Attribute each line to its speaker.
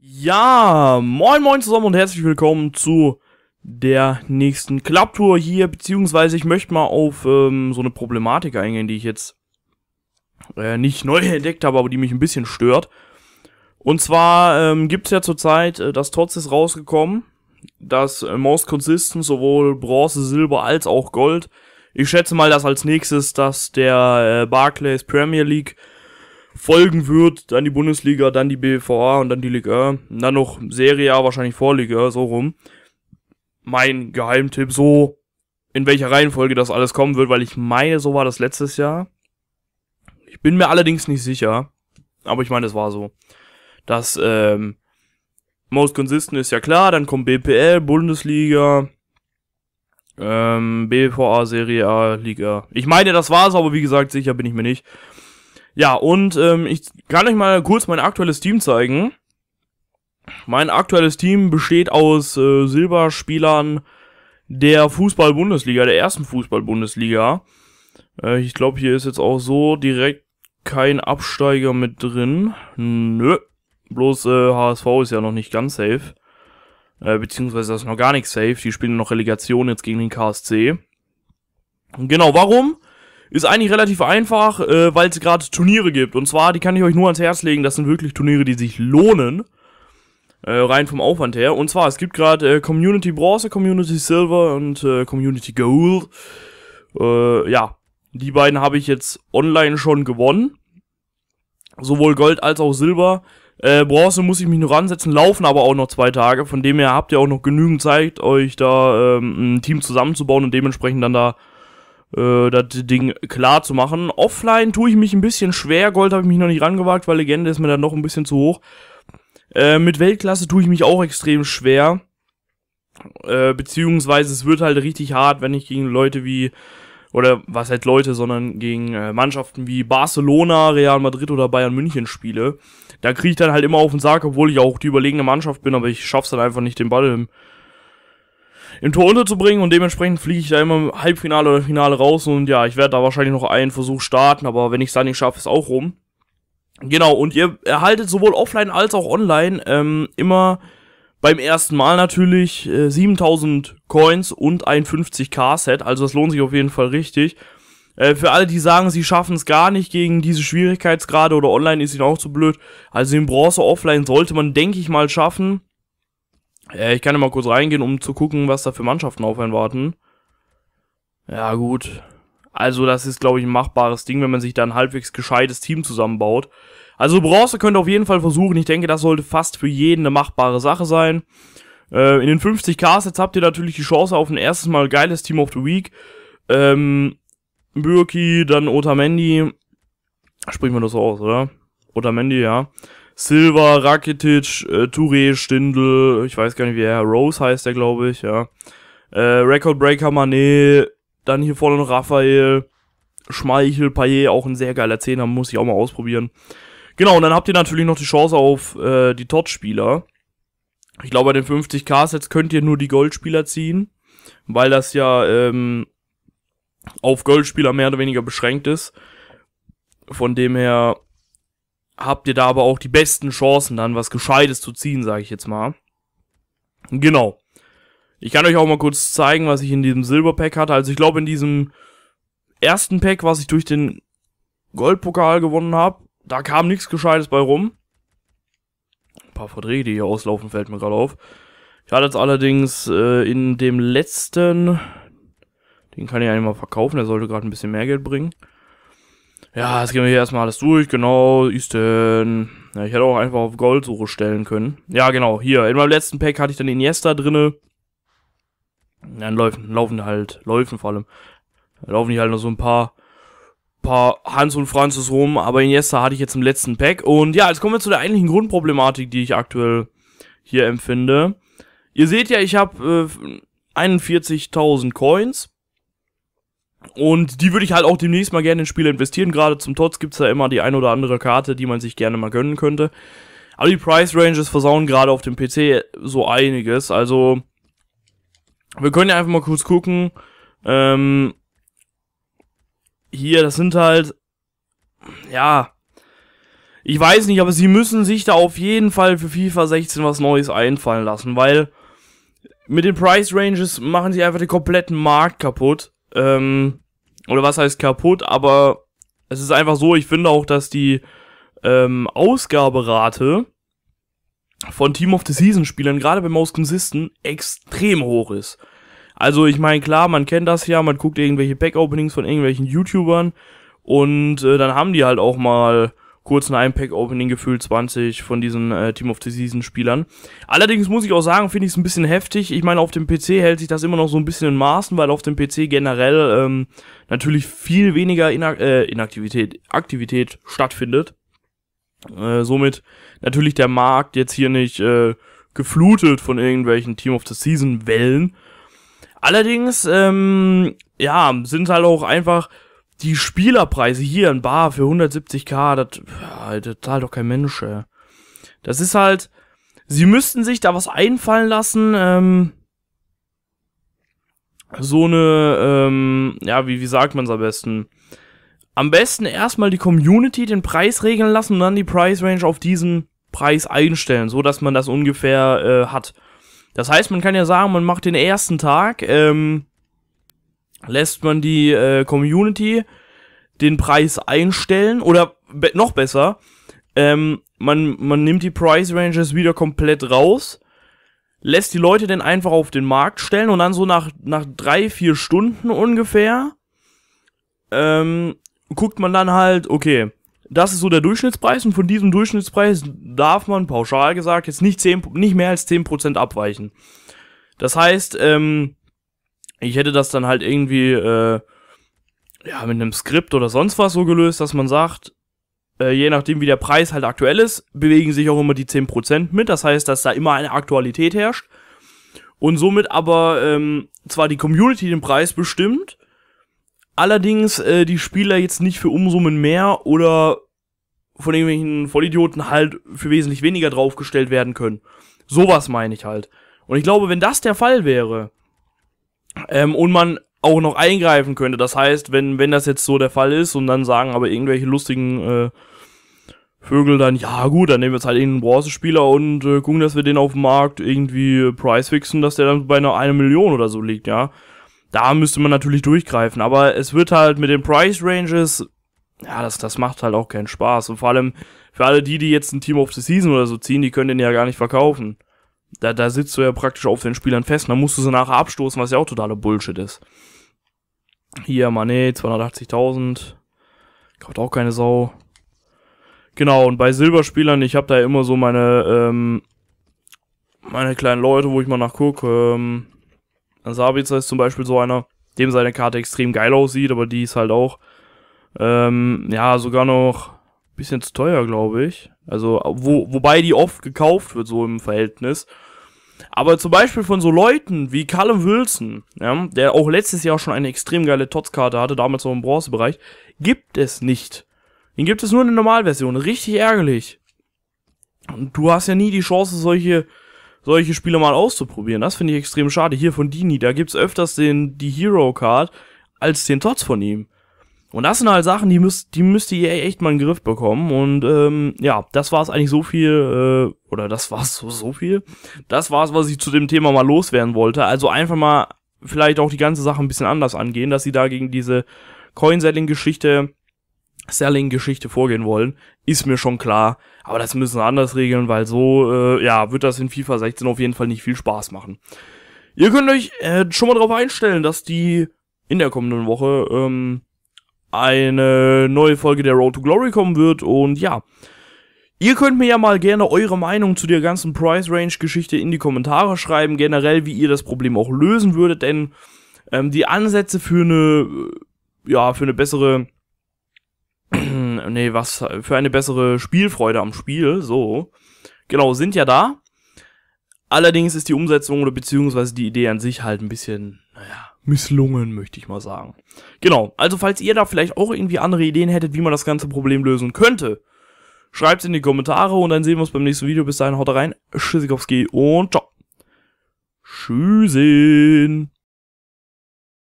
Speaker 1: Ja, moin moin zusammen und herzlich willkommen zu der nächsten Klapptour hier, beziehungsweise ich möchte mal auf ähm, so eine Problematik eingehen, die ich jetzt äh, nicht neu entdeckt habe, aber die mich ein bisschen stört. Und zwar ähm, gibt es ja zurzeit, äh, das TOTS ist rausgekommen, das äh, Most Consistent, sowohl Bronze, Silber als auch Gold. Ich schätze mal, dass als nächstes, dass der äh, Barclays Premier League folgen wird. Dann die Bundesliga, dann die BVA und dann die Liga. Und dann noch Serie A, wahrscheinlich Vorliga, so rum. Mein Geheimtipp, so in welcher Reihenfolge das alles kommen wird, weil ich meine, so war das letztes Jahr. Ich bin mir allerdings nicht sicher, aber ich meine, es war so. Das ähm, Most Consistent ist ja klar, dann kommt BPL, Bundesliga, ähm, BVA, Serie A, Liga. Ich meine, das war war's, aber wie gesagt, sicher bin ich mir nicht. Ja, und ähm, ich kann euch mal kurz mein aktuelles Team zeigen. Mein aktuelles Team besteht aus äh, Silberspielern der Fußball-Bundesliga, der ersten Fußball-Bundesliga. Äh, ich glaube, hier ist jetzt auch so direkt kein Absteiger mit drin. Nö. Bloß äh, HSV ist ja noch nicht ganz safe. Äh, beziehungsweise das ist noch gar nicht safe. Die spielen noch Relegation jetzt gegen den KSC. Genau, warum? Ist eigentlich relativ einfach, äh, weil es gerade Turniere gibt. Und zwar, die kann ich euch nur ans Herz legen, das sind wirklich Turniere, die sich lohnen. Äh, rein vom Aufwand her. Und zwar, es gibt gerade äh, Community Bronze, Community Silver und äh, Community Gold. Äh, ja, die beiden habe ich jetzt online schon gewonnen. Sowohl Gold als auch Silber. Äh, Bronze muss ich mich nur ansetzen, laufen aber auch noch zwei Tage. Von dem her habt ihr auch noch genügend Zeit, euch da ähm, ein Team zusammenzubauen und dementsprechend dann da äh, das Ding klar zu machen. Offline tue ich mich ein bisschen schwer. Gold habe ich mich noch nicht rangewagt, weil Legende ist mir dann noch ein bisschen zu hoch. Äh, mit Weltklasse tue ich mich auch extrem schwer. Äh, beziehungsweise es wird halt richtig hart, wenn ich gegen Leute wie, oder was heißt Leute, sondern gegen äh, Mannschaften wie Barcelona, Real Madrid oder Bayern München spiele. Da kriege ich dann halt immer auf den Sack, obwohl ich auch die überlegene Mannschaft bin, aber ich schaff's dann einfach nicht, den Ball im im Tor unterzubringen und dementsprechend fliege ich da immer im Halbfinale oder Finale raus und ja, ich werde da wahrscheinlich noch einen Versuch starten, aber wenn ich es dann nicht schaffe, ist auch rum. Genau, und ihr erhaltet sowohl offline als auch online ähm, immer beim ersten Mal natürlich äh, 7000 Coins und ein 50k-Set, also das lohnt sich auf jeden Fall richtig. Äh, für alle, die sagen, sie schaffen es gar nicht gegen diese Schwierigkeitsgrade oder online ist ihnen auch zu blöd, also den Bronze offline sollte man, denke ich mal, schaffen. Äh, ich kann ja mal kurz reingehen, um zu gucken, was da für Mannschaften auf einen warten. Ja, gut. Also, das ist, glaube ich, ein machbares Ding, wenn man sich da ein halbwegs gescheites Team zusammenbaut. Also, Bronze könnte auf jeden Fall versuchen. Ich denke, das sollte fast für jeden eine machbare Sache sein. Äh, in den 50 Ks jetzt habt ihr natürlich die Chance auf ein erstes Mal geiles Team of the Week. Ähm, Bürki, dann Otamendi. Spricht man das so aus, oder? Otamendi, ja. Silva, Rakitic, äh, Touré, Stindl, ich weiß gar nicht, wie er, Rose heißt er, glaube ich, ja. Äh, Recordbreaker Breaker Manet, dann hier vorne noch Raphael, Schmeichel, Payet, auch ein sehr geiler Zehner, muss ich auch mal ausprobieren. Genau, und dann habt ihr natürlich noch die Chance auf äh, die Tot-Spieler. Ich glaube, bei den 50k-Sets könnt ihr nur die Goldspieler ziehen, weil das ja ähm, auf Goldspieler mehr oder weniger beschränkt ist. Von dem her habt ihr da aber auch die besten Chancen, dann was Gescheites zu ziehen, sage ich jetzt mal. Genau. Ich kann euch auch mal kurz zeigen, was ich in diesem Silberpack hatte. Also ich glaube in diesem ersten Pack, was ich durch den Goldpokal gewonnen habe, da kam nichts Gescheites bei rum. Ein paar Verträge, die hier auslaufen, fällt mir gerade auf. Ich hatte jetzt allerdings äh, in dem letzten, den kann ich eigentlich mal verkaufen, der sollte gerade ein bisschen mehr Geld bringen. Ja, jetzt gehen wir hier erstmal alles durch, genau, Easton. Ja, ich hätte auch einfach auf Goldsuche stellen können. Ja, genau, hier, in meinem letzten Pack hatte ich dann Iniesta drinne. Dann laufen, laufen halt, laufen vor allem. laufen die halt noch so ein paar, paar Hans und Franzis rum, aber Iniesta hatte ich jetzt im letzten Pack. Und ja, jetzt kommen wir zu der eigentlichen Grundproblematik, die ich aktuell hier empfinde. Ihr seht ja, ich habe äh, 41.000 Coins und die würde ich halt auch demnächst mal gerne in Spiele investieren. Gerade zum Tots gibt es ja immer die ein oder andere Karte, die man sich gerne mal gönnen könnte. Aber die Price Ranges versauen gerade auf dem PC so einiges. Also, wir können ja einfach mal kurz gucken. Ähm, hier, das sind halt, ja, ich weiß nicht, aber sie müssen sich da auf jeden Fall für FIFA 16 was Neues einfallen lassen, weil mit den Price Ranges machen sie einfach den kompletten Markt kaputt. Ähm, oder was heißt kaputt, aber es ist einfach so, ich finde auch, dass die ähm, Ausgaberate von Team of the Season Spielern, gerade bei Most Consistent, extrem hoch ist. Also ich meine, klar, man kennt das ja, man guckt irgendwelche Back-Openings von irgendwelchen YouTubern und äh, dann haben die halt auch mal kurzen einpack opening gefühlt 20 von diesen äh, Team of the Season-Spielern. Allerdings muss ich auch sagen, finde ich es ein bisschen heftig. Ich meine, auf dem PC hält sich das immer noch so ein bisschen in Maßen, weil auf dem PC generell ähm, natürlich viel weniger Inak äh, Inaktivität, Aktivität stattfindet. Äh, somit natürlich der Markt jetzt hier nicht äh, geflutet von irgendwelchen Team of the Season Wellen. Allerdings, ähm, ja, sind halt auch einfach die Spielerpreise hier in Bar für 170k, das, ja, das zahlt doch kein Mensch. Ey. Das ist halt, sie müssten sich da was einfallen lassen, ähm, so eine, ähm, ja, wie, wie sagt man es am besten? Am besten erstmal die Community den Preis regeln lassen und dann die Price Range auf diesen Preis einstellen, so dass man das ungefähr äh, hat. Das heißt, man kann ja sagen, man macht den ersten Tag, ähm, lässt man die äh, Community den Preis einstellen oder be noch besser, ähm, man, man nimmt die Price Ranges wieder komplett raus, lässt die Leute dann einfach auf den Markt stellen und dann so nach, nach drei, vier Stunden ungefähr ähm, guckt man dann halt, okay, das ist so der Durchschnittspreis und von diesem Durchschnittspreis darf man pauschal gesagt jetzt nicht, 10, nicht mehr als 10% abweichen. Das heißt, ähm, ich hätte das dann halt irgendwie äh, ja, mit einem Skript oder sonst was so gelöst, dass man sagt, äh, je nachdem wie der Preis halt aktuell ist, bewegen sich auch immer die 10% mit. Das heißt, dass da immer eine Aktualität herrscht. Und somit aber ähm, zwar die Community den Preis bestimmt, allerdings äh, die Spieler jetzt nicht für Umsummen mehr oder von irgendwelchen Vollidioten halt für wesentlich weniger draufgestellt werden können. Sowas meine ich halt. Und ich glaube, wenn das der Fall wäre, ähm, und man auch noch eingreifen könnte. Das heißt, wenn, wenn das jetzt so der Fall ist und dann sagen aber irgendwelche lustigen äh, Vögel dann, ja gut, dann nehmen wir jetzt halt irgendeinen Bronze-Spieler und äh, gucken, dass wir den auf dem Markt irgendwie äh, price fixen, dass der dann bei einer 1 Million oder so liegt, ja. Da müsste man natürlich durchgreifen, aber es wird halt mit den Price Ranges, ja, das, das macht halt auch keinen Spaß. Und vor allem für alle die, die jetzt ein Team of the Season oder so ziehen, die können den ja gar nicht verkaufen. Da, da sitzt du ja praktisch auf den Spielern fest, und dann musst du sie nachher abstoßen, was ja auch totaler Bullshit ist. Hier, Manet, 280.000. Kauft auch keine Sau. Genau, und bei Silberspielern, ich habe da immer so meine, ähm, meine kleinen Leute, wo ich mal nachgucke. Ähm, Sabitzer ist zum Beispiel so einer, dem seine Karte extrem geil aussieht, aber die ist halt auch, ähm, ja, sogar noch bisschen zu teuer, glaube ich. Also, wo, wobei die oft gekauft wird, so im Verhältnis. Aber zum Beispiel von so Leuten wie Callum Wilson, ja, der auch letztes Jahr schon eine extrem geile Tots-Karte hatte, damals noch im Bronzebereich, gibt es nicht. Den gibt es nur in der Normalversion. Richtig ärgerlich. Und du hast ja nie die Chance, solche, solche Spiele mal auszuprobieren. Das finde ich extrem schade. Hier von Dini, da gibt es öfters den, die Hero Card als den Tots von ihm. Und das sind halt Sachen, die müsst, die müsst ihr echt mal in den Griff bekommen. Und ähm, ja, das war es eigentlich so viel, äh, oder das war es so, so viel. Das war es, was ich zu dem Thema mal loswerden wollte. Also einfach mal vielleicht auch die ganze Sache ein bisschen anders angehen, dass sie da gegen diese Coin-Selling-Geschichte, Selling-Geschichte vorgehen wollen, ist mir schon klar. Aber das müssen sie anders regeln, weil so, äh, ja, wird das in FIFA 16 auf jeden Fall nicht viel Spaß machen. Ihr könnt euch äh, schon mal darauf einstellen, dass die in der kommenden Woche ähm, eine neue Folge der Road to Glory kommen wird. Und ja, ihr könnt mir ja mal gerne eure Meinung zu der ganzen Price Range Geschichte in die Kommentare schreiben, generell, wie ihr das Problem auch lösen würdet, denn ähm, die Ansätze für eine, äh, ja, für eine bessere, nee, was, für eine bessere Spielfreude am Spiel, so, genau, sind ja da. Allerdings ist die Umsetzung oder beziehungsweise die Idee an sich halt ein bisschen, naja, misslungen, möchte ich mal sagen. Genau, also falls ihr da vielleicht auch irgendwie andere Ideen hättet, wie man das ganze Problem lösen könnte, schreibt's in die Kommentare und dann sehen wir uns beim nächsten Video. Bis dahin, haut rein, Tschüssikowski und ciao. Tschüssin.